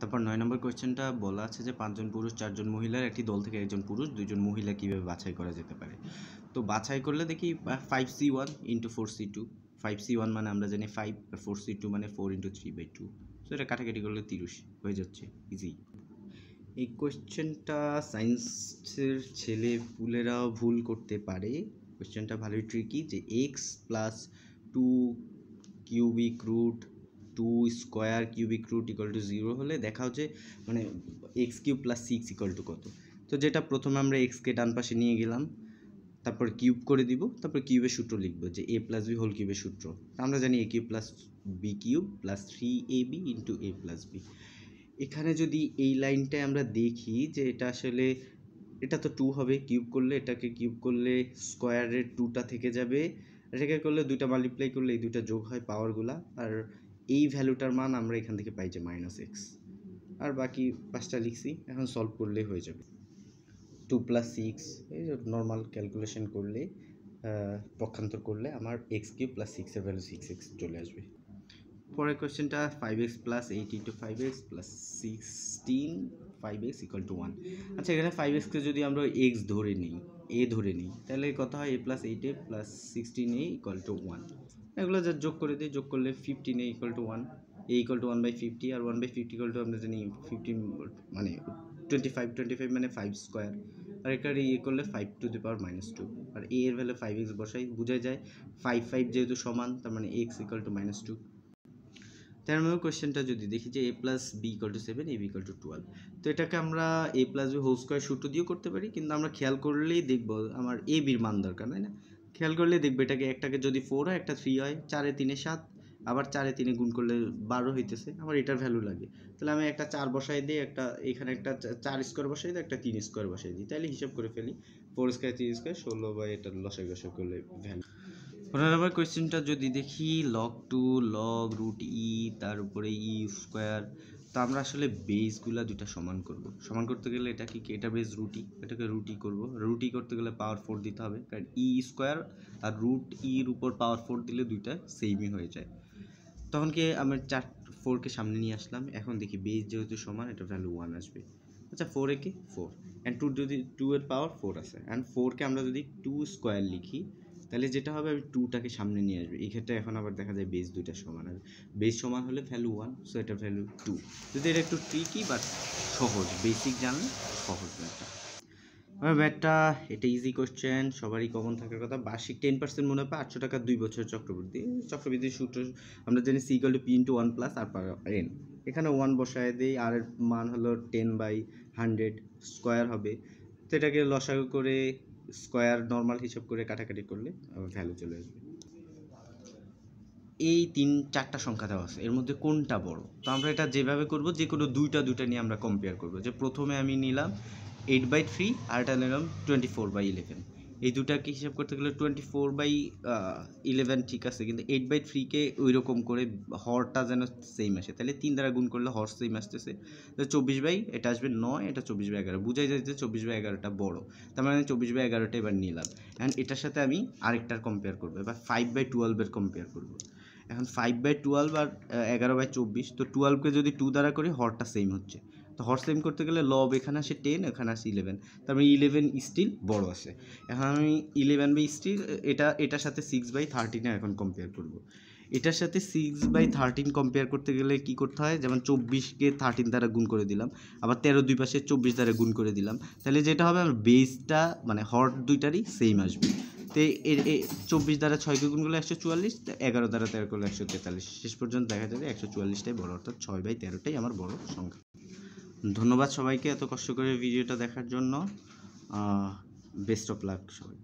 তারপর নয় নম্বর কোয়েশ্চেনটা বলা আছে যে পাঁচজন পুরুষ চারজন মহিলার একটি দল থেকে একজন পুরুষ দুজন মহিলা কীভাবে বাছাই করা যেতে পারে তো বাছাই করলে দেখি five C one into four C two five C one মানে আমরা জানি ফাইভ ফোর সি টু মানে four into three by two তো এটা কাটাকাটি করলে তিরিশ হয়ে যাচ্ছে ইজি এই কোয়েশ্চেনটা সায়েন্সের ছেলে ফুলেরাও ভুল করতে পারে কোয়েশ্চেনটা ভালোই ট্রিকি যে X plus two cubic root two square cubic root equal to zero হলে দেখা হচ্ছে মানে X cube plus six equal to কত তো যেটা প্রথমে আমরা এক্সকে ডান পাশে নিয়ে গেলাম তারপর কিউব করে দিব তারপর কিউবের সূত্র লিখব যে এ প্লাস বি হোল কিউবের সূত্র আমরা জানি A cube plus B cube plus three A B into A plus B এখানে যদি এই লাইনটায় আমরা দেখি যে এটা আসলে এটা তো টু হবে কিউব করলে এটাকে কিউব করলে স্কোয়ারের টুটা থেকে যাবে এটাকে করলে দুইটা মাল্টিপ্লাই করলে এই দুইটা যোগ হয় পাওয়ারগুলা আর এই ভ্যালুটার মান আমরা এখান থেকে পাই যে মাইনাস এক্স আর বাকি পাঁচটা লিখছি এখন সলভ করলেই হয়ে যাবে টু প্লাস সিক্স এই নর্মাল ক্যালকুলেশন করলে পক্ষান্তর করলে আমার এক্স কিউ প্লাস সিক্সের ভ্যালু সিক্স এক্স চলে আসবে পরের কোয়েশ্চেনটা five X plus eight into five X plus sixteen five X equal to one আচ্ছা এখানে ফাইভ এক্সকে যদি আমরা এক্স ধরে নিই এ ধরে নিই তাহলে কথা হয় A plus eight A plus sixteen A equal to one এগুলো যা যোগ করে দিই যোগ করলে fifteen A equal to one A equal to one by fifty আর one by fifty equal to আমরা জানি ফিফটিন মানে টোয়েন্টি ফাইভ টোয়েন্টি ফাইভ মানে ফাইভ স্কোয়ার আর এটার ইয়ে করলে five to the power minus two আর এ এর ভ্যালু ফাইভ এক্স বসাই বোঝা যায় ফাইভ ফাইভ যেহেতু সমান তার মানে X equal to minus two তার মধ্যে মানে কোয়েশ্চেনটা যদি দেখি যে A plus B equal to seven A B equal to twelve তো এটাকে আমরা A plus B whole square সূত্র দিয়েও করতে পারি কিন্তু আমরা খেয়াল করলেই দেখব আমার এ বির মান দরকার তাই না খেয়াল করলে দেখবে এটাকে একটাকে যদি ফোর হয় একটা থ্রি হয় চারে তিনে সাত আবার চারে তিনে গুণ করলে বারো হইতেছে আমার এটার ভ্যালু লাগে তাহলে আমি একটা চার বসাই দিই একটা এখানে একটা চার স্কোয়ার বসাই দিই একটা তিন স্কোয়ার বসাই দিই তাহলে হিসাব করে ফেলি ফোর স্কোয়ার তিন স্কোয়ার ষোলো বা এটা লসাই গসাই করলে ভ্যালু ওনার আবার কোয়েশ্চেনটা যদি দেখি log two log root E তারপরে উপরে ই e স্কোয়ার তো আমরা আসলে বেসগুলো দুটা সমান করব সমান করতে গেলে এটা কি এটা বেস রুটি এটাকে রুটি করব রুটি করতে গেলে পাওয়ার ফোর দিতে হবে কারণ ই e স্কোয়ার আর রুট ইর e উপর পাওয়ার ফোর দিলে দুইটা সেমই হয়ে যায় তখন কি আমার চার ফোরকে সামনে নিয়ে আসলাম এখন দেখি বেস যেহেতু সমান এটা ভ্যালু ওয়ান আসবে আচ্ছা ফোর একে ফোর অ্যান্ড টু যদি টু এর পাওয়ার ফোর আছে অ্যান্ড ফোরকে আমরা যদি টু স্কোয়ার লিখি তাহলে যেটা হবে আমি টুটাকে সামনে নিয়ে আসবে এই ক্ষেত্রে এখন আবার দেখা যায় বেস দুইটা সমান আসবে বেস সমান হলে ভ্যালু ওয়ান সো এটা ভ্যালু টু যদি এটা একটু ট্রিকি বাট সহজ বেসিক জানলে সহজ ব্যাপারটা আমার ব্যাটটা এটা ইজি কোশ্চেন সবারই কমন থাকার কথা বার্ষিক টেন পার্সেন্ট মনে হয় আটশো টাকা দুই বছর চক্রবৃদ্ধি চক্রবৃদ্ধির সূত্র আমরা জানি C equal to P into one plus R per N এখানে ওয়ান বসায় দিই আর মান হলো টেন বাই হান্ড্রেড স্কোয়ার হবে তো এটাকে লসাগু করে স্কোয়ার নর্মাল হিসাব করে কাটাকাটি করলে ভ্যালু চলে আসবে এই তিন চারটা সংখ্যা দেওয়া আছে এর মধ্যে কোনটা বড় তো আমরা এটা যেভাবে করব যে কোনো দুইটা দুইটা নিয়ে আমরা কম্পেয়ার করব যে প্রথমে আমি নিলাম এইট বাই থ্রি আর এটা নিলাম টোয়েন্টি ফোর বাই ইলেভেন এই দুটাকে হিসাব করতে গেলে টোয়েন্টি ফোর বাই ইলেভেন ঠিক আছে কিন্তু এইট বাই থ্রিকে ওই রকম করে হরটা যেন সেম আসে তাহলে তিন দ্বারা গুণ করলে হর সেম আসতেছে তো চব্বিশ বাই এটা আসবে নয় এটা চব্বিশ বাই এগারো বুঝাই যায় যে চব্বিশ বাই এগারোটা বড়ো তার মানে আমি চব্বিশ বাই এগারোটা এবার নিলাম অ্যান্ড এটার সাথে আমি আরেকটার কম্পেয়ার করবো এবার ফাইভ বাই টুয়েলভের কম্পেয়ার করবো এখন ফাইভ বাই টুয়েলভ আর এগারো বাই চব্বিশ তো টুয়েলভকে যদি টু দ্বারা করি হরটা সেম হচ্ছে তো হর্স লেম করতে গেলে লব এখানে আসে টেন এখানে আসে ইলেভেন তার মানে ইলেভেন স্টিল বড় আছে এখন আমি ইলেভেন বাই স্টিল এটা এটার সাথে সিক্স বাই থার্টিনে এখন কম্পেয়ার করব। এটার সাথে সিক্স বাই থার্টিন কম্পেয়ার করতে গেলে কি করতে হয় যেমন চব্বিশকে থার্টিন দ্বারা গুণ করে দিলাম আবার তেরো দুই পাশে চব্বিশ দ্বারা গুণ করে দিলাম তাহলে যেটা হবে আমার বেসটা মানে হট দুইটারই সেম আসবে তো এর চব্বিশ দ্বারা ছয়কে গুণ করলে একশো চুয়াল্লিশ এগারো দ্বারা তেরো করলে একশো তেতাল্লিশ শেষ পর্যন্ত দেখা যাবে একশো চুয়াল্লিশটাই বড় অর্থাৎ ছয় বাই তেরোটাই আমার বড় সংখ্যা ধন্যবাদ সবাইকে এত কষ্ট করে ভিডিওটা দেখার জন্য বেস্ট অফ লাক সবাই